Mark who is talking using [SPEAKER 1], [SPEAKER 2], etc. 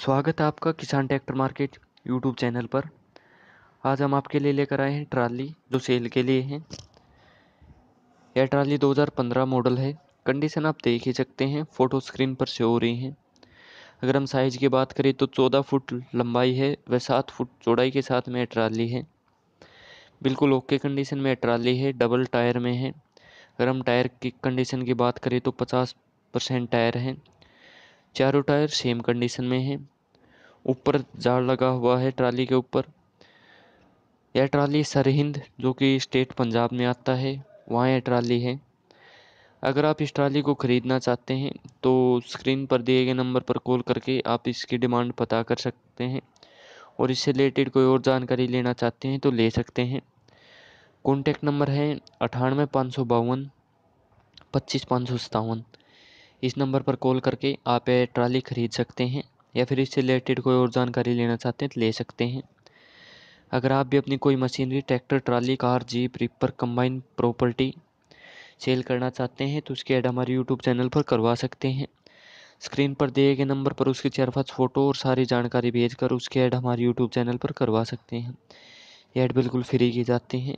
[SPEAKER 1] स्वागत है आपका किसान ट्रैक्टर मार्केट यूट्यूब चैनल पर आज हम आपके लिए लेकर आए हैं ट्राली जो सेल के लिए हैं यह ट्राली 2015 मॉडल है कंडीशन आप देख ही सकते हैं फ़ोटो स्क्रीन पर शो हो रही हैं अगर हम साइज़ की बात करें तो 14 फुट लंबाई है व सात फुट चौड़ाई के साथ में ट्राली है बिल्कुल ओके कंडीशन में ट्राली है डबल टायर में है अगर हम टायर की कंडीशन की बात करें तो पचास परसेंट टायर हैं चारों टायर सेम कंडीशन में है ऊपर जाड़ लगा हुआ है ट्राली के ऊपर यह ट्राली सरहिंद जो कि स्टेट पंजाब में आता है वहाँ यह ट्राली है अगर आप इस ट्राली को ख़रीदना चाहते हैं तो स्क्रीन पर दिए गए नंबर पर कॉल करके आप इसकी डिमांड पता कर सकते हैं और इससे रिलेटेड कोई और जानकारी लेना चाहते हैं तो ले सकते हैं कॉन्टेक्ट नंबर है अठानवे पाँच सौ बावन पच्चीस पाँच सौ सतावन इस नंबर पर कॉल करके आप ट्राली खरीद सकते हैं या फिर इससे रिलेटेड कोई और जानकारी लेना चाहते हैं तो ले सकते हैं अगर आप भी अपनी कोई machinery tractor trolley car jeep reaper combine property sale करना चाहते हैं तो उसकी ऐड हमारे यूट्यूब चैनल पर करवा सकते हैं स्क्रीन पर दिए गए नंबर पर उसकी चार पाँच फ़ोटो और सारी जानकारी भेजकर उसकी ऐड हमारे यूट्यूब चैनल पर करवा सकते हैं ऐड बिल्कुल फ्री की जाती हैं